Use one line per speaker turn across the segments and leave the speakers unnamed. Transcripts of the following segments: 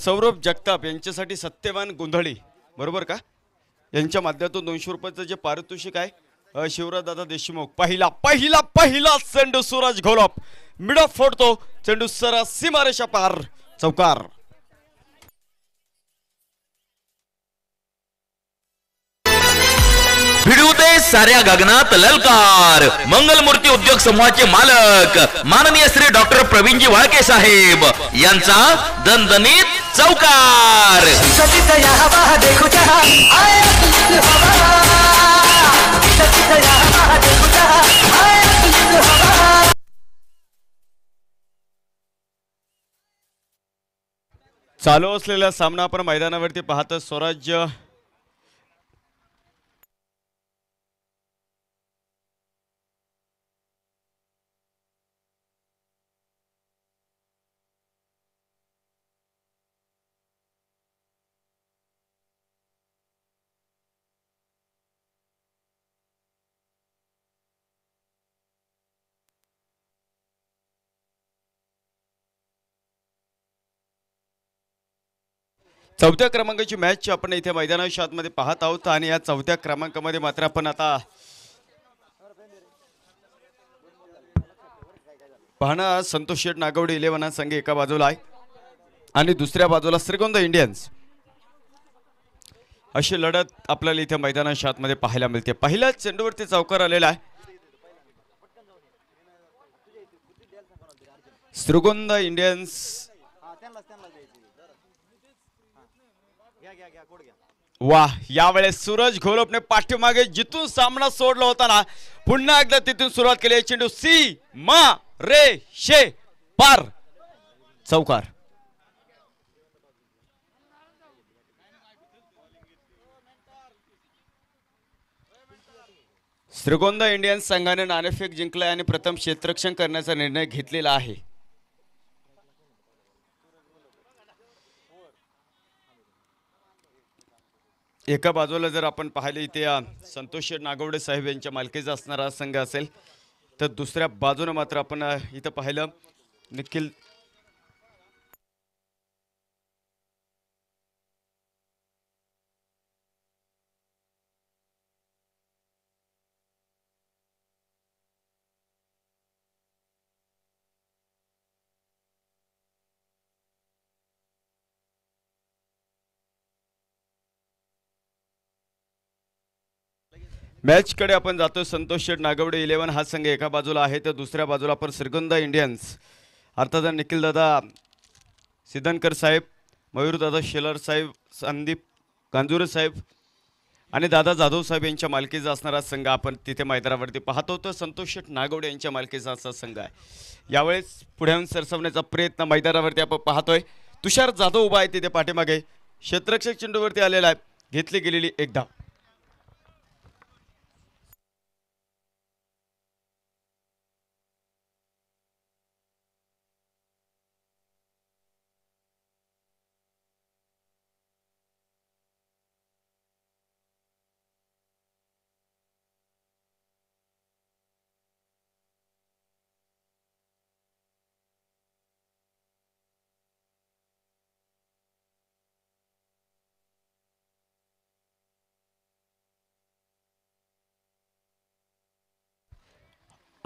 सौरभ जगताप यांच्यासाठी सत्यवान गोंधळी बरोबर का यांच्या माध्यमातून दोनशे रुपयाचं जे पारितोषिक आहे शिवराजदादा देशमुख पहिला पहिला पहिला चेंडू सुरज घोलप मिडअप फोडतो चेंडू सरा सीमारेषा पार चौकार
साऱ्या गगनात ललकार मंगलमूर्ती उद्योग समूहाचे मालक माननीय श्री डॉक्टर प्रवीणजी वाळके साहेब यांचा दणदणीत चौकार
चालू असलेला सामना आपण मैदानावरती पाहतो स्वराज्य चौथ्या क्रमांकाची मॅच आपण इथे मैदानाच्या मध्ये पाहत आहोत आणि या चौथ्या क्रमांकामध्ये मात्र आपण आता पाहणं संतोष शेठ नागवडे इलेव्हन संघ एका बाजूला आहे आणि दुसऱ्या बाजूला श्रीगोंद इंडियन्स अशी लढत आपल्याला इथे मैदानाच्या मध्ये पाहायला मिळते पहिल्याच चेंडूवरती चौकार आलेला आहे श्रीगोंद इंडियन्स वा यावेळेस सूरज घोलपने पाठीमागे जिथून सामना सोडला होता ना
पुन्हा एकदा तिथून सुरुवात केली चेंडू सी मा रे शे पार
चौकार श्रीगोंदा इंडियन संघाने नाणेफेक जिंकलाय आणि प्रथम क्षेत्ररक्षण करण्याचा निर्णय घेतलेला आहे एका बाजूला जर आपण पाहिलं इथे संतोष नागवडे साहेब यांच्या मालकीचा असणारा संघ असेल तर दुसऱ्या बाजूनं मात्र आपण इथं पाहिलं निखिल मॅचकडे आपण जातो संतोष शेठ नागवडे इलेव्हन हा संघ एका बाजूला आहे तर दुसऱ्या बाजूला आपण श्रीगोंदा इंडियन्स अर्थात निखिलदादा सिद्धनकर साहेब मयूरदादा शेलार साहेब संदीप गांजुरे साहेब आणि दादा जाधव साहेब यांच्या मालकीचा असणारा संघ आपण तिथे मैदानावरती पाहतो तर संतोष शेठ नागवडे यांच्या मालकीचा असा संघ आहे यावेळेस पुढ्याहून सरसवण्याचा प्रयत्न मैदानावरती आपण पाहतोय तुषार जाधव उभा आहे तिथे पाठीमागे क्षेत्रक्षक चेंडूवरती आलेला आहे घेतली गेलेली एकदा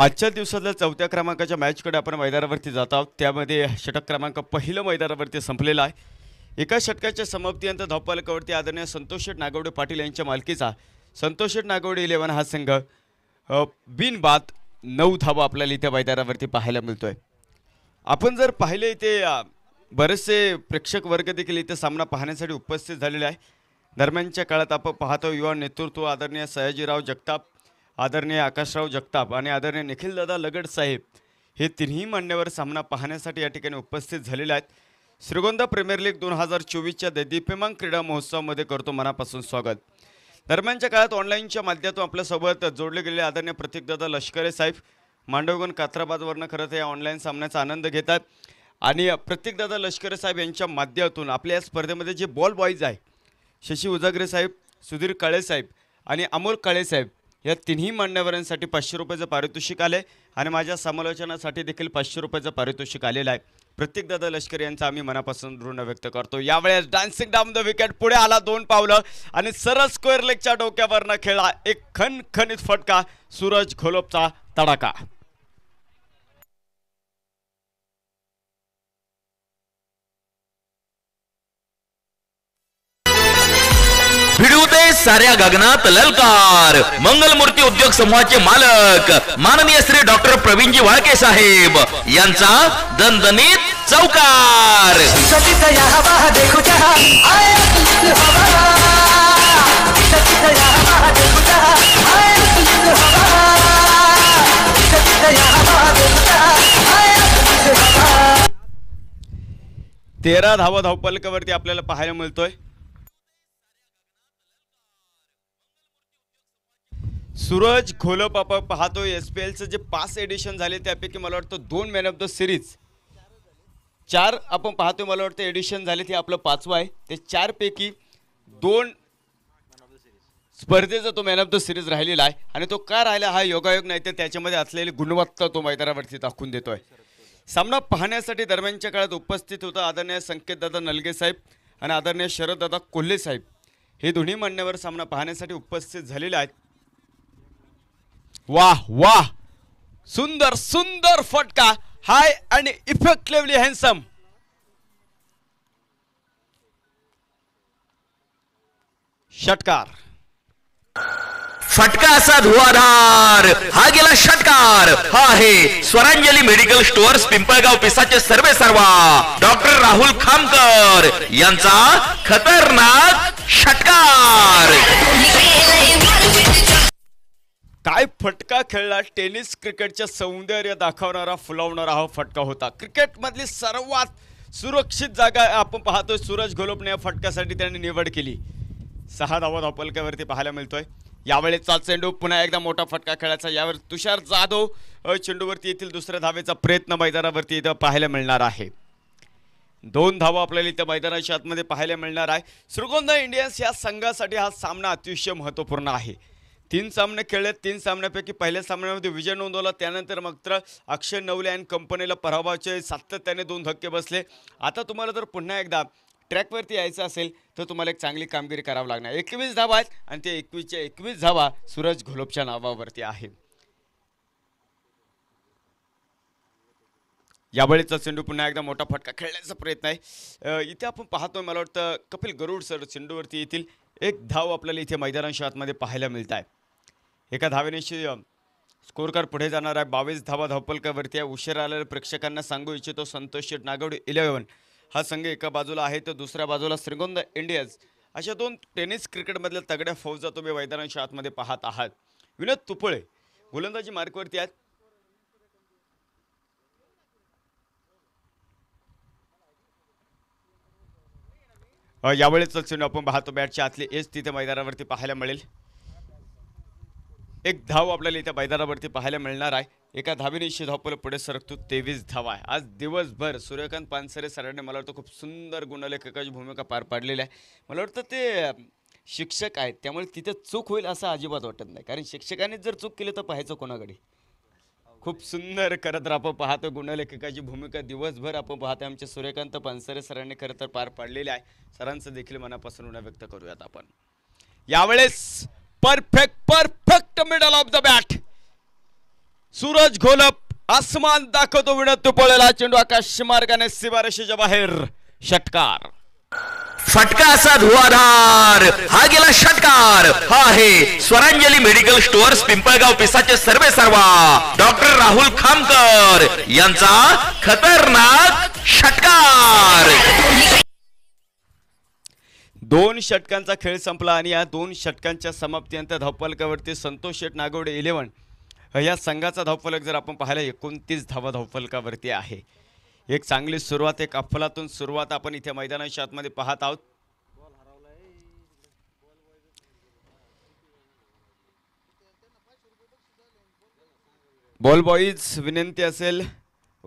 आजच्या दिवसातल्या चौथ्या क्रमांकाच्या मॅचकडे आपण मैदानावरती जात आहोत त्यामध्ये षटक क्रमांक पहिलं मैदानावरती संपलेला आहे एका षटकाच्या समाप्तीनंतर धावपालकावरती आदरणीय संतोष शेठ नागवडे पाटील यांच्या मालकीचा संतोष शेठ नागवडे इलेव्हन हा संघ बिनबात नऊ धावा आपल्याला इथे मैदानावरती पाहायला मिळतो आहे आपण जर पाहिले इथे बरेचसे प्रेक्षक वर्ग देखील इथे सामना पाहण्यासाठी उपस्थित झालेले आहे दरम्यानच्या काळात आपण पाहतो युवा नेतृत्व आदरणीय सयाजीराव जगताप आदरणीय आकाशराव जगताप आणि आदरणीय निखिलदादा लगड साहेब हे तिन्ही मान्यवर सामना पाहण्यासाठी या ठिकाणी उपस्थित झालेले आहेत श्रीगोंदा प्रीमियर लीग दोन हजार चोवीसच्या दीप्यमान क्रीडा महोत्सवामध्ये करतो मनापासून स्वागत दरम्यानच्या काळात ऑनलाईनच्या माध्यमातून आपल्यासोबत जोडले गेलेले आदरणीय प्रत्येकदादा लष्करे साहेब मांडवगण कात्राबादवरनं खरं तर या ऑनलाईन सामन्याचा आनंद घेतात आणि प्रत्येकदादा लष्करे साहेब यांच्या माध्यमातून आपल्या या स्पर्धेमध्ये जे बॉल बॉईज आहे शशी उजागरे साहेब सुधीर काळेसाहेब साहेब आणि अमोल काळेसाहेब साहेब या तिन्ही मान्यवरांसाठी पाचशे रुपयाचं पारितोषिक आलं आणि माझ्या समालोचनासाठी देखील पाचशे रुपयाचं पारितोषिक आलेलं आहे प्रत्येक दादा लष्कर यांचा आम्ही मनापासून ऋण व्यक्त करतो यावेळेस डान्सिंग डाऊन द विकेट पुढे आला दोन पावलं आणि सरळ स्क्वेअर लेगच्या डोक्यावरनं खेळला एक खणखणीत फटका सूरज घोलोपचा तडाका
साऱ्या गगनात ललकार मंगलमूर्ती उद्योग समूहाचे मालक माननीय श्री डॉक्टर प्रवीणजी वाळके साहेब यांचा दणदणीत चौकार
तेरा धावा धावपलकावरती आपल्याला पाहायला मिळतोय सूरज खोलप आपण पाहतो एस पी एलचं जे पाच एडिशन झाले त्यापैकी मला वाटतं दोन मॅन ऑफ द सिरीज चार आपण पाहतो मला वाटतं एडिशन झाले ते आपलं पाचवं आहे ते चारपैकी दोन स्पर्धेचा तो मॅन ऑफ द सिरीज राहिलेला आहे आणि तो का राहिला हा योगायोग नाही तर त्याच्यामध्ये असलेली गुणवत्ता तो मैदानावरती दाखवून देतोय सामना पाहण्यासाठी दरम्यानच्या काळात उपस्थित होता आदरणीय संकेतदादा नलगे साहेब आणि आदरणीय शरददादा कोल्हे साहेब हे दोन्ही मान्यवर सामना पाहण्यासाठी उपस्थित झालेले आहेत
वाह वाह सुंदर सुंदर फटका हाय आणि इफेक्टिव्हली हॅन्सम षटकार फटका असा धुवाधार हा गेला षटकार हा आहे स्वरांजली मेडिकल स्टोअर्स पिंपळगाव पिसाचे सर्वे सर्वा डॉक्टर राहुल खामकर यांचा खतरनाक षटकार काय
फटका खेळला टेनिस क्रिकेटचे सौंदर्य दाखवणारा फुलवणारा हा फटका होता
क्रिकेटमधली
सर्वात सुरक्षित जागा आपण पाहतोय सूरज घोलोपने या फटक्यासाठी त्यांनी निवड केली सहा धावा धापलक्यावरती पाहायला मिळतोय यावेळेचा चेंडू पुन्हा एकदा मोठा फटका खेळायचा यावर तुषार जाधव चेंडूवरती येथील दुसऱ्या धावेचा प्रयत्न मैदानावरती इथं पाहायला मिळणार आहे दोन धावा आपल्याला इथं मैदानाच्या आतमध्ये पाहायला मिळणार आहे श्रीगोंदा इंडियन्स या संघासाठी हा सामना अतिशय महत्त्वपूर्ण आहे तीन सामने खेळले तीन सामन्यापैकी पहिल्या सामन्यामध्ये विजय नोंदवला त्यानंतर मात्र अक्षय नवले अँड कंपनीला पराभवाचे सातत्याने दोन धक्के बसले आता तुम्हाला जर पुन्हा एकदा ट्रॅकवरती यायचं असेल तर तुम्हाला एक चांगली कामगिरी करावी लागणार एकवीस धावा आहेत आणि ते एकवीसच्या एकवीस धावा सूरज घोलोपच्या नावावरती आहे यावेळीचा चेंडू पुन्हा एकदा मोठा फटका खेळण्याचा प्रयत्न आहे इथे आपण पाहतोय मला वाटतं कपिल गरुड सर चेंडूवरती येथील एक धाव आपल्याला इथे मैदानाच्या आतमध्ये पाहायला मिळत आहे एका धावेनिशी कार्ड पुढे जाणार आहे बावीस धावा धावपलकावरती आहे उशीर आलेल्या प्रेक्षकांना सांगू इच्छितो संतोष शेट नागवडे इलेव्हन हा संघ एका बाजूला आहे तर दुसऱ्या बाजूला श्रीगोंदा इंडियाज अशा दोन टेनिस क्रिकेटमधल्या तगड्या फौजा तुम्ही मैदानाच्या आतमध्ये पाहत आहात विनोद तुपळे गोलंदाजी मार्कवरती आहेत यावेळेस आपण पाहतो बॅटच्या आतली एज तिथे मैदानावरती पाहायला मिळेल एक धाव आपल्याला इथे मैदानावरती पाहायला मिळणार आहे एका धावेनिशी धावपल पुढे सरकतो तेवीस धाव आहे आज दिवसभर सूर्यकांत पानसरे सरांनी मला वाटतं खूप सुंदर गुणलेखकाची भूमिका पार पाडलेली आहे मला वाटतं ते शिक्षक आहेत त्यामुळे तिथे चूक होईल असं अजिबात वाटत नाही कारण शिक्षकांनीच जर चूक केली तर पाहायचं कोणाकडे खूप सुंदर करत आपण पाहतो गुणलेखकाची भूमिका दिवसभर आपण पाहतो आमचे सूर्यकांत पानसरे सरांनी खरं तर पार पाडलेले आहे सरांचं देखील मनापासून उन्हा व्यक्त करूयात आपण यावेळेस perfect perfect middle of the bat Suraj Gholap आसमान दाखवतो विनत पळलेला चेंडू आकाश मार्गाने शिबारशीच्या बाहेर षटकार
फटका असा धुवाधार हा गेला षटकार हा आहे स्वरांजली मेडिकल स्टोअर्स पिंपळगाव पिसाचे सर्वे सर्वा डॉक्टर राहुल खामकर यांचा खतरनाक षटकार दोन षटकांचा
खेळ संपला आणि या दोन षटकांच्या समाप्तीनंतर धावफलकावरती संतोष शेठ नागवडे इलेवन या संघाचा धावफलक जर आपण पाहिला एकोणतीस धावा धावफलकावरती आहे एक चांगली सुरुवात एक अफलातून सुरुवात आपण इथे मैदानाच्या आतमध्ये पाहत आहोत बॉल बॉईज विनंती असेल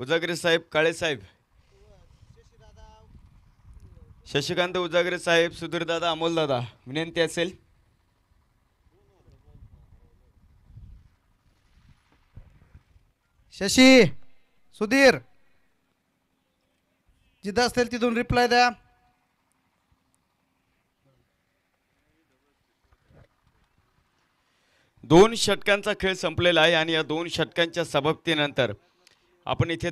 उजागरे साहेब काळे साहेब शशिकांत उजागरे साहेब सुधीरदादा अमोलदादा विनंती असेल
शशी सुधीर जिथं असतील तिथून रिप्लाय द्या
दोन षटकांचा खेळ संपलेला आहे आणि या दोन षटकांच्या समाप्तीनंतर आपण इथे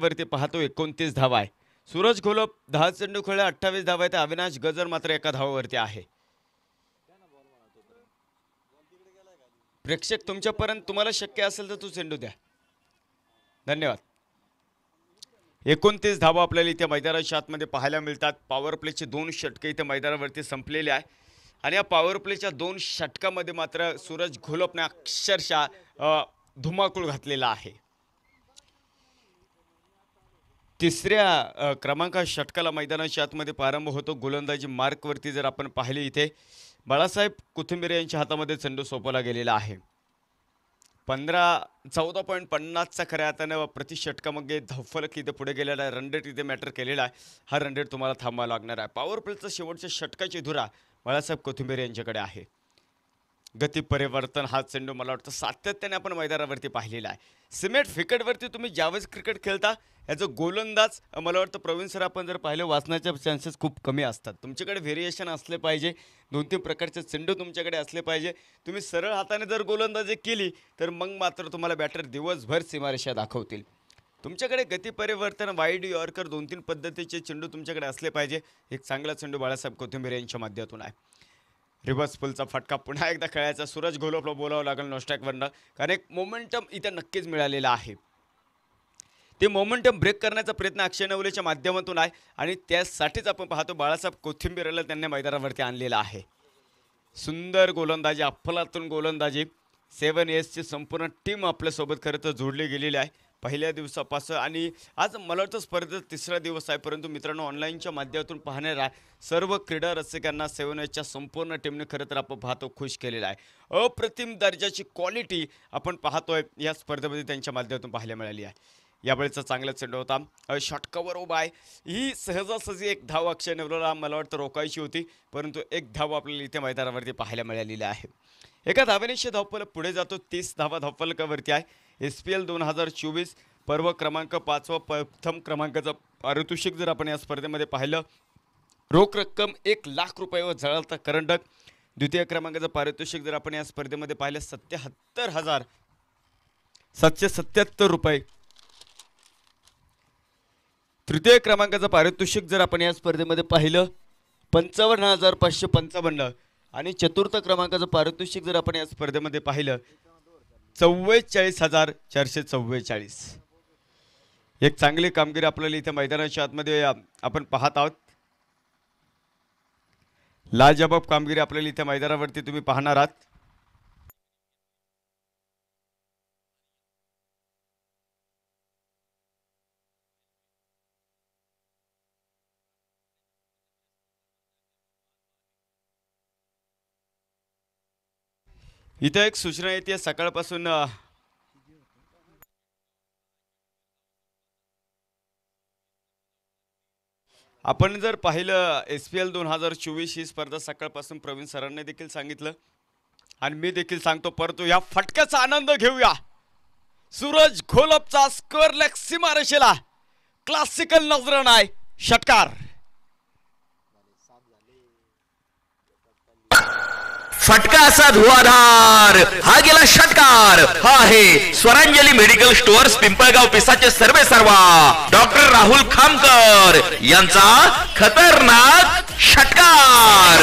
वरती पाहतो एकोणतीस धावा आहे सूरज घोलप दहा चेंडू खेळला अठ्ठावीस धावा आहेत अविनाश गजर मात्र एका धावावरती आहे प्रेक्षक तुमच्यापर्यंत तुम्हाला शक्य असेल तर तू चेंडू द्या धन्यवाद एकोणतीस धावा आपल्याला इथे मैदानाच्या आतमध्ये पाहायला मिळतात पॉवर प्लेची दोन षटके इथे मैदानावरती संपलेली आहे आणि या पॉवर प्लेच्या दोन षटकामध्ये मात्र सूरज घोलपने अक्षरशः धुमाकूळ घातलेला आहे तिसऱ्या क्रमांका षटकाला मैदानाच्या आतमध्ये प्रारंभ होतो गोलंदाजी मार्कवरती जर आपण पाहिले इथे बाळासाहेब कोथिंबिरे यांच्या हातामध्ये चेंडू सोपवला गेलेला आहे पंधरा चौदा पॉईंट पन्नासचा खऱ्या प्रति प्रतिषटकामध्ये धफलक इथे पुढे गेलेला आहे रनरेट इथे मॅटर केलेला आहे हा रनरेट तुम्हाला थांबावा लागणार आहे पॉवर प्लेचा शेवटच्या षटकाची धुरा बाळासाहेब कोथिंबिरे यांच्याकडे आहे गती परिवर्तन हा चेंडू मला वाटतं सातत्याने आपण मैदानावरती पाहिलेला आहे सिमेंट फिकटवरती तुम्ही ज्यावेळेस क्रिकेट खेळता ॲज गोलंदाज मला वाटतं प्रवीण सर आपण जर पाहिलं वाचण्याचे चान्सेस खूप कमी असतात तुमच्याकडे व्हेरिएशन असले पाहिजे दोन तीन प्रकारचे चेंडू तुमच्याकडे असले पाहिजे तुम्ही सरळ हाताने जर गोलंदाजी केली तर मग मात्र तुम्हाला बॅटर दिवसभर सीमारेषा दाखवतील तुमच्याकडे गती परिवर्तन वाईड यॉर्कर दोन तीन पद्धतीचे चेंडू तुमच्याकडे असले पाहिजे एक चांगला चेंडू बाळासाहेब कोथिंबीर यांच्या माध्यमातून आहे रिव्हर्स पुलचा फटका पुन्हा एकदा खेळायचा सूरज घोलोपला बोलावं लागेल नोस्टॅकवरनं कारण एक मोमेंटम इथं नक्कीच मिळालेला आहे ते मोमेंटम ब्रेक करण्याचा प्रयत्न अक्षय नवलेच्या माध्यमातून आहे आणि त्यासाठीच आपण पाहतो बाळासाहेब कोथिंबीरला त्यांनी मैदानावरती आणलेला आहे सुंदर गोलंदाजी अफलातून गोलंदाजी सेवन एसची संपूर्ण टीम आपल्यासोबत खरं तर जोडली गेलेली आहे पहिल्या दिवसापासून आणि आज मला वाटतं स्पर्धेत तिसरा दिवस आहे परंतु मित्रांनो ऑनलाईनच्या माध्यमातून पाहणाऱ्या सर्व क्रीडा रसिकांना सेवन एचच्या संपूर्ण टीमने खरं तर आपण पाहतो खुश केलेला आहे अप्रतिम दर्जाची क्वालिटी आपण पाहतोय या स्पर्धेमध्ये त्यांच्या माध्यमातून पाहायला मिळाली आहे यावेळेचा चांगला चेंडू होता शॉर्ट कवर उभा आहे ही सहजासहजी एक धाव अक्षय नेवला मला वाटतं रोखायची होती परंतु एक धाव आपल्याला इथे मैदानावरती पाहायला मिळालेली आहे एका धावेनिशी धावपल पुढे जातो तीस धावा धावपलकावरती आहे एस पी एल दोन हजार चोवीस पर्व क्रमांक पाचवा प्रथम क्रमांकाचं पारितोषिक जर आपण या स्पर्धेमध्ये पाहिलं रोख रक्कम एक लाख व झळालता करंडक द्वितीय क्रमांकाचं पारितोषिक जर आपण या स्पर्धेमध्ये पाहिलं सत्याहत्तर हजार सातशे सत्याहत्तर रुपये तृतीय क्रमांकाचं पारितोषिक जर आपण या स्पर्धेमध्ये पाहिलं पंचावन्न हजार पाचशे पंचावन्न आणि चतुर्थ क्रमांकाचं पारितोषिक जर आपण या स्पर्धेमध्ये पाहिलं चव्वेचाळीस हजार चारशे चव्वेचाळीस एक चांगली कामगिरी आपल्याला इथे मैदानाच्या आतमध्ये आपण पाहत आहोत लाजबाब कामगिरी आपल्याला इथे मैदानावरती तुम्ही पाहणार आहात इथे एक सूचना येते सकाळपासून आपण जर पाहिलं एस पी एल दोन हजार चोवीस ही स्पर्धा सकाळपासून प्रवीण सरांनी देखील सांगितलं आणि मी देखील सांगतो परंतु या फटक्याचा आनंद घेऊया सूरज खोलपचा स्कोर लेग क्लासिकल
नजर नाही षटकार फटका असा धुवाधार हा गेला षटकार हा आहे स्वरांजली मेडिकल स्टोअर्स पिंपळगाव पिसाचे सर्वे सर्वा डॉक्टर राहुल खामकर यांचा खतरनाक षटकार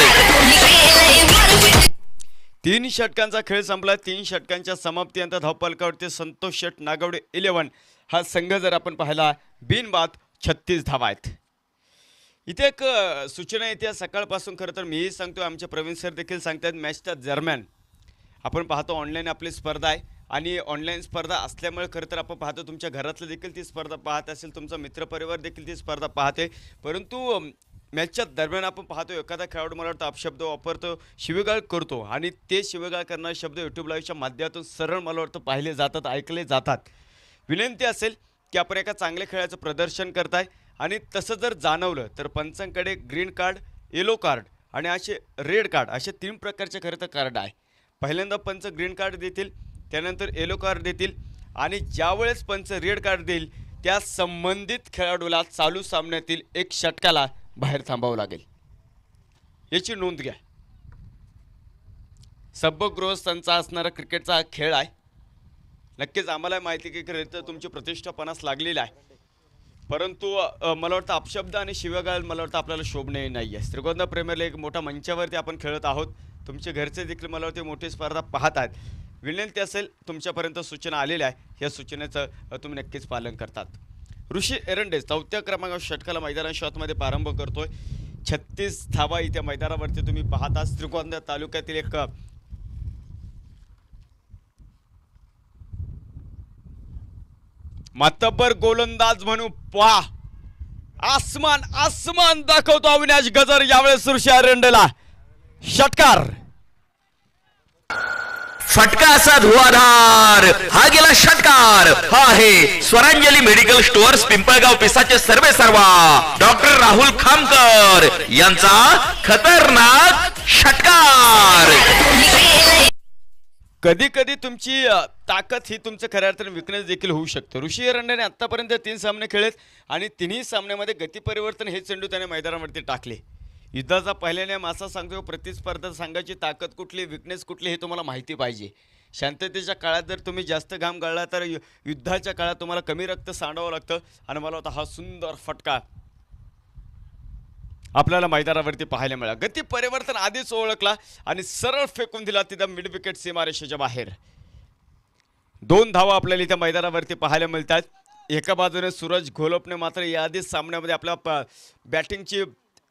तीन षटकांचा खेळ संपला तीन षटकांच्या समाप्तीनंतर धावपालकावरती संतोष शेट नागवडे इलेव्हन हा संघ जर आपण पाहिला बिनबाद छत्तीस धावा आहेत इथे एक सूचना येते सकाळपासून खरं तर मीही सांगतो आमचे प्रवीण सर देखील सांगतात मॅचच्या दरम्यान आपण पाहतो ऑनलाईन आपली स्पर्धा आहे आणि ऑनलाईन स्पर्धा असल्यामुळे खरं तर आपण पाहतो तुमच्या घरातलं देखील ती स्पर्धा पाहत असेल तुमचा मित्रपरिवार देखील ती स्पर्धा पाहते परंतु मॅचच्या दरम्यान आपण पाहतो एखादा खेळाडू मला वाटतं अपशब्द वापरतो शिवीगाळ करतो आणि ते शिवेगाळ करणारे शब्द यूट्यूब लाईव्हच्या माध्यमातून सरळ मला वाटतं पाहिले जातात ऐकले जातात विनंती असेल की आपण एका चांगल्या खेळाचं प्रदर्शन करताय आणि तसं जर जाणवलं तर पंचांकडे ग्रीन कार्ड येलो कार्ड आणि असे रेड कार्ड असे तीन प्रकारचे खरं तर कार्ड आहे पहिल्यांदा पंच ग्रीन कार्ड देतील त्यानंतर येलो कार्ड देतील आणि ज्यावेळेस पंच रेड कार्ड देईल त्या संबंधित खेळाडूला चालू सामन्यातील एक षटकाला बाहेर थांबावं लागेल याची नोंद घ्या सभगृहस्थांचा असणारा क्रिकेटचा हा खेळ आहे नक्कीच आम्हाला माहिती की खरं तर तुमची प्रतिष्ठापणास लागलेली आहे परंतु मला वाटतं अपशब्द आणि शिवगाळ मला वाटतं आपल्याला शोभणे नाही आहे श्रीगोंदा प्रेमियर लीग मोठ्या मंचावरती आपण खेळत आहोत तुमचे घरचे देखील मला वाटते मोठी स्पर्धा पाहत आहेत विनंती असेल तुमच्यापर्यंत सूचना आलेल्या आहे ह्या सूचनेचं तुम्ही नक्कीच पालन करतात ऋषी एरंडेज चौथ्या क्रमांकावर षटकाला मैदाना शॉटमध्ये प्रारंभ करतोय छत्तीस धावा इथे मैदानावरती तुम्ही पाहता त्रिकोंदा तालुक्यातील एक मतबर गोलंदाज म्हणू पहा आसमान आसमान दाखवतो अविनाश गजर यावेळेस ऋषी रेंडेला
षटकार फटका असा धुआधार हा गेला षटकार हा आहे स्वरांजली मेडिकल स्टोअर्स पिंपळगाव पिसाचे सर्वे सर्वा डॉक्टर राहुल खामकर यांचा खतरनाक षटकार कधी कधी तुमची ताकद
ही तुमचं खऱ्या अर्थाने विकनेस देखील होऊ शकतं ऋषी एरंडाने आत्तापर्यंत तीन सामने खेळलेत आणि तिन्ही सामन्यामध्ये गतीपरिवर्तन हे चेंडू त्याने मैदानावरती टाकले युद्धाचा पहिल्याने असा सांगतो हो, प्रतिस्पर्धा सांगायची ताकद कुठली विकनेस कुठली हे तुम्हाला माहिती पाहिजे शांततेच्या काळात जर तुम्ही जास्त घाम गळला तर युद्धाच्या काळात तुम्हाला कमी रक्त सांडावं लागतं आणि मला होता हा सुंदर फटका आपल्याला मैदानावरती पाहायला मिळाला गती परिवर्तन आधीच ओळखला आणि सरळ फेकून दिला तिथं मिड विकेट सीमारेषेच्या बाहेर दोन धावा आपल्याला इथं मैदानावरती पाहायला मिळतात एका बाजूने सूरज घोलपने मात्र याआधीच सामन्यामध्ये आपल्या प बॅटिंगची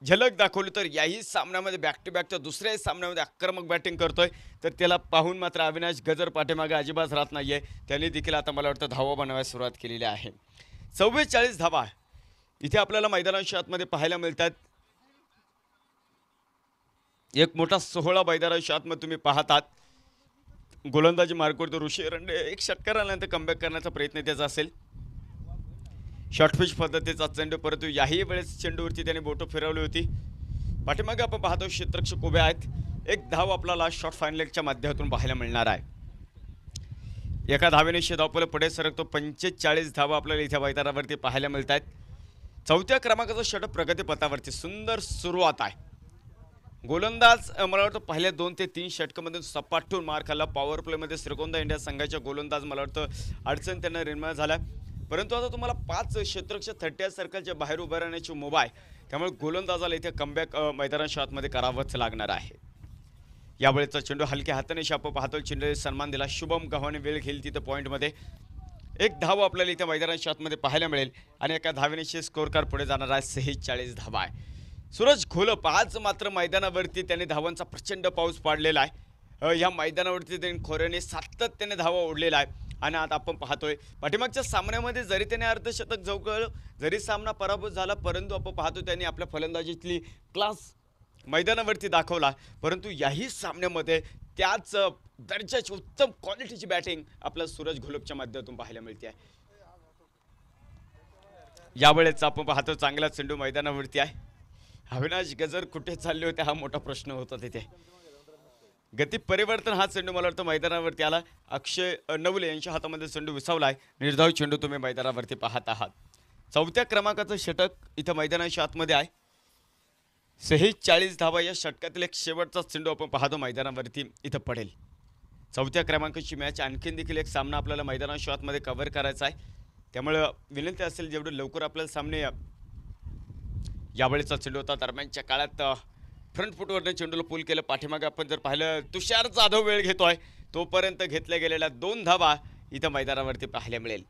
झलक दाखवली तर याही सामन्यामध्ये बॅक टू बॅक तर दुसऱ्याही सामन्यामध्ये आक्रमक बॅटिंग करतोय तर त्याला पाहून मात्र अविनाश गजर पाठीमागे अजिबात राहत नाही आहे त्यांनी देखील आता मला वाटतं धावा बनवायला सुरुवात केलेली आहे चव्वेचाळीस धावा इथे आपल्याला मैदानाच्या आतमध्ये पाहायला मिळतात एक मोठा सोहळा बैदाराच्या आतमध्ये तुम्ही पाहतात गोलंदाजी मार्कवर तो ऋषी रंडे एक षटकार आल्यानंतर कमबॅक करण्याचा प्रयत्न त्याचा असेल शॉर्टफिश पद्धतीचा चेंडू परंतु याही वेळेस चेंडूवरती त्याने बोटं फिरवली होती पाठीमागे आपण पाहतो क्षेत्रक्षक उभे आहेत एक धाव आपल्याला शॉर्ट फायनलच्या माध्यमातून पाहायला मिळणार आहे एका धावेने शेधावपलं पुढे सरकतो पंचेचाळीस धावा आपल्याला इथे बैदारावरती पाहायला मिळत आहेत चौथ्या क्रमांकाचा षटक प्रगतीपथावरती सुंदर सुरुवात आहे गोलंदाज मला वाटतं पहिल्या दोन ते तीन षटकामध्ये सपाटून मार खाल्ला पॉवर प्लेमध्ये श्रीगोंदा इंडिया संघाच्या गोलंदाज मला वाटतं अडचण त्यांना निर्माण झाला परंतु आता तुम्हाला पाच क्षेत्रक्ष थट्ट्या सर्कलच्या बाहेर उभं राहण्याची मुभा आहे त्यामुळे गोलंदाजाला इथे कमबॅक मैदाना शॉटमध्ये करावंच लागणार आहे यावेळेचा चेंडू हलक्या हाताने शाप पाहतो चेंडू सन्मान दिला शुभम गव्हाने वेळ घेईल तिथे पॉईंटमध्ये एक धाव आपल्याला इथे मैदान शॉटमध्ये पाहायला मिळेल आणि एका धावेने स्कोर कार्ड पुढे जाणार आहे सेहेचाळीस धावा आहे सूरज खोलप आज मात्र मैदानावरती त्याने धावांचा प्रचंड पाऊस पाडलेला आहे ह्या मैदानावरती त्यांनी खोऱ्याने सातत्याने धावा ओढलेला आहे आणि आता आपण पाहतोय पाठीमागच्या सामन्यामध्ये जरी त्याने अर्धशतक जवळ जरी सामना पराभूत झाला परंतु आपण पाहतो त्याने आपल्या फलंदाजीतली क्लास मैदानावरती दाखवला परंतु याही सामन्यामध्ये त्याच दर्जाची उत्तम क्वालिटीची बॅटिंग आपला सूरज घोलपच्या माध्यमातून पाहायला मिळते आहे यावेळेस आपण पाहतो चांगला चेंडू मैदानावरती आहे अविनाश गजर कुठे चालले होते हा मोठा प्रश्न होता तिथे गती परिवर्तन हा चेंडू मला वाटतं मैदानावरती आला अक्षय नवले यांच्या हातामध्ये चेंडू विसावला आहे निर्धाव चेंडू तुम्ही मैदानावरती पाहत आहात चौथ्या क्रमांकाचं षटक इथं मैदानाच्या आतमध्ये आहे चाळीस धावा या षटकातील एक शेवटचा चेंडू आपण पाहतो मैदानावरती इथं पडेल चौथ्या क्रमांकाची मॅच आणखीन देखील एक सामना आपल्याला मैदानाच्या आतमध्ये कव्हर करायचा आहे त्यामुळं विनंती असेल जेवढं लवकर आपल्याला सामने यावेळीचा चेंडू होता दरम्यानच्या काळात फ्रंट फुटवर चेंडूला पूल केलं पाठीमागे आपण जर पाहिलं तुषार जाधव वेळ घेतोय तोपर्यंत घेतल्या गेलेल्या दोन धावा इथं मैदानावरती पाहायला मिळेल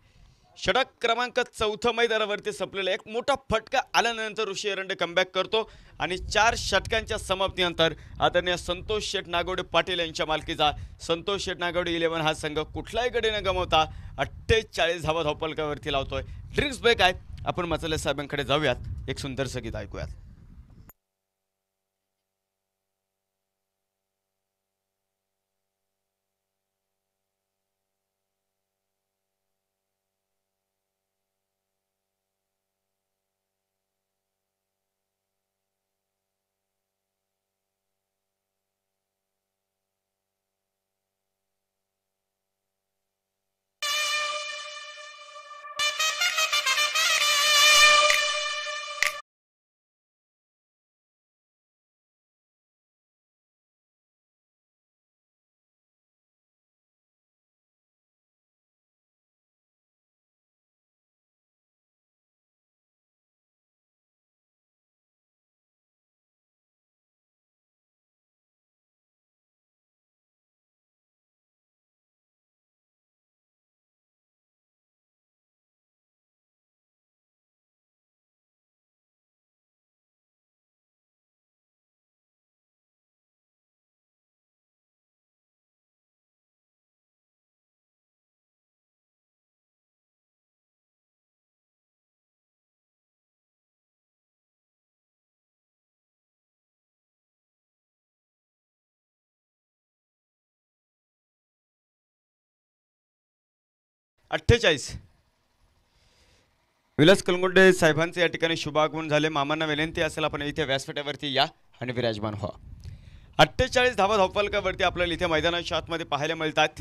षटक क्रमांक चौथं मैदानावरती संपलेला एक मोठा फटका आल्यानंतर ऋषी एरंडे कमबॅक करतो आणि चार षटकांच्या समाप्तीनंतर आदरणीय संतोष शेठ नागवडे पाटील यांच्या मालकीचा संतोष शेठ नागवडे इलेव्हन हा संघ कुठलाही गडीनं गमवता अठ्ठेचाळीस धावा धावपलकावरती लावतोय ड्रिंक्स ब्रेक आहे आपण मचाले साहेबांकडे जाऊयात एक सुंदरसं गीत ऐकूयात अठ्ठेचाळीस विलास कलगुंडे साहेबांचे या ठिकाणी शुभागमन झाले मामांना विनंती असेल आपण इथे व्यासपीठावरती या आणि विराजमान व्हा अठ्ठेचाळीस धावा धावपालकावरती आपल्याला इथे मैदानाच्या आतमध्ये पाहायला मिळतात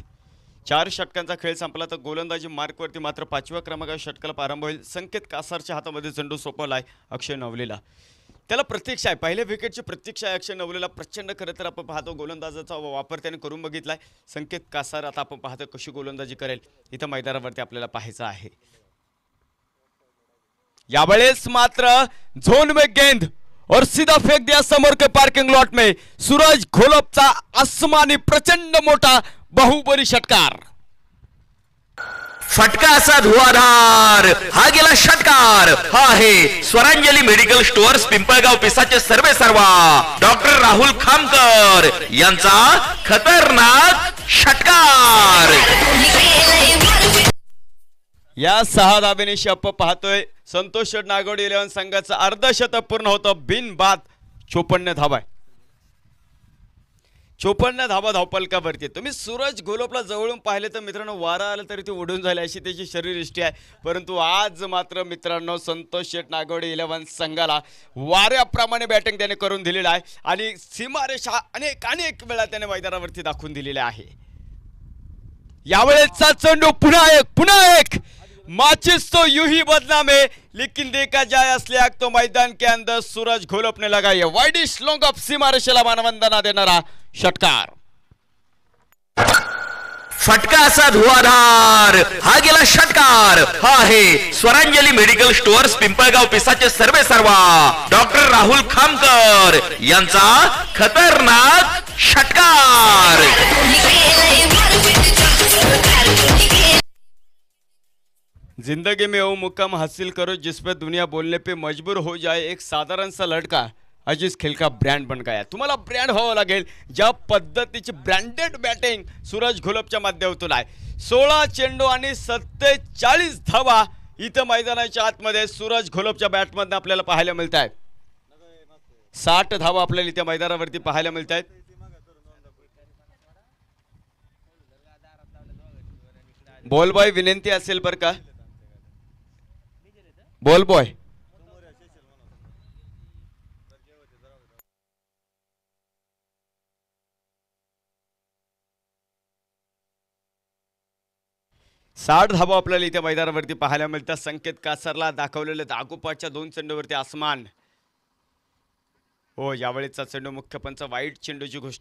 चार षटकांचा खेळ संपला तर गोलंदाजी मार्कवरती मात्र पाचव्या क्रमांकाच्या षटकाला प्रारंभ होईल संकेत कासारच्या हातामध्ये चेंडू सोपवला आहे अक्षय नवलेला त्याला प्रतीक्षा आहे पहिल्या विकेटची प्रत्यक्ष आहे अक्षय नवलेला प्रचंड खरं तर आपण पाहतो गोलंदाजाचा वापर त्याने करून बघितला आहे संकेत कासार आता आपण पाहतो कशी गोलंदाजी करेल इथं मैदानावरती आपल्याला पाहायचं आहे यावेळेस मात्र झोन में गेंद और सीधा फेंक दिया समोर के पार्किंग लॉट में सूरज
घोलपचा आसमानी प्रचंड मोठा बहुबली षटकार फटका असा धुवाधार हा गेला षटकार हा आहे स्वरांजली मेडिकल स्टोअर्स पिंपळगाव पिसाचे सर्वे सर्वा डॉक्टर राहुल खामकर यांचा खतरनाक षटकार
या सहा दाबिनीशी अप्प पाहतोय संतोष नागोडी इलेव्हन संघाचं अर्धशतक पूर्ण होतं बिनबाद चोपन्न धाबाय चोपन्न धावा धावपलकावरती तुम्ही सूरज गोलोपला जवळून पाहिले तर मित्रांनो वारा आला तरी ते उडून झाले अशी त्याची दृष्टी आहे परंतु आज मात्र मित्रांनो संतोष शेठ नागवडे इलेव्हन संघाला वाऱ्याप्रमाणे बॅटिंग त्याने करून दिलेला आहे आणि सीमारेषा अनेक अनेक वेळा त्याने मैदानावरती दाखवून दिलेल्या आहे यावेळेचा चंडू पुन्हा एक पुन्हा एक माचिस तो युही ही बदनाम है लेकिन देखा जाए असले तो मैदान के अंदर सूरज घोल लगा है वाइडिश अप सीमारेषेला मानवंदना देणारा
षटकार फटका असा धुआधार हा गेला षटकार हा आहे स्वरांजली मेडिकल स्टोअर्स पिंपळगाव पिसाचे सर्वे सर्वा डॉक्टर राहुल खामकर यांचा खतरनाक षटकार
जिंदगी में वो मुकाम हासिल करो जिस पर दुनिया बोलने पे मजबूर हो जाए एक साधारण सा लडका अजिज खिलका ब्रँड गया तुम्हाला ब्रँड व्हावं हो लागेल ज्या पद्धतीची ब्रँडेड बॅटिंग सूरज घुलपच्या माध्यमातून आहे सोळा चेंडू आणि सत्तेचाळीस धावा इथे मैदानाच्या आतमध्ये सूरज घोलपच्या बॅटमधनं आपल्याला पाहायला मिळत आहेत साठ धावा आपल्याला इथे मैदानावरती पाहायला मिळत आहेत बॉल बॉय विनंती असेल बरं का बोल बॉय साठ धाबा आपल्याला इथे मैदानावरती पाहायला मिळतात संकेत कासरला दाखवलेलं दागोपाच्या दोन चेंडूवरती आसमान हो यावेळेचा चेंडू मुख्य पंच वाईट चेंडूची घोषणा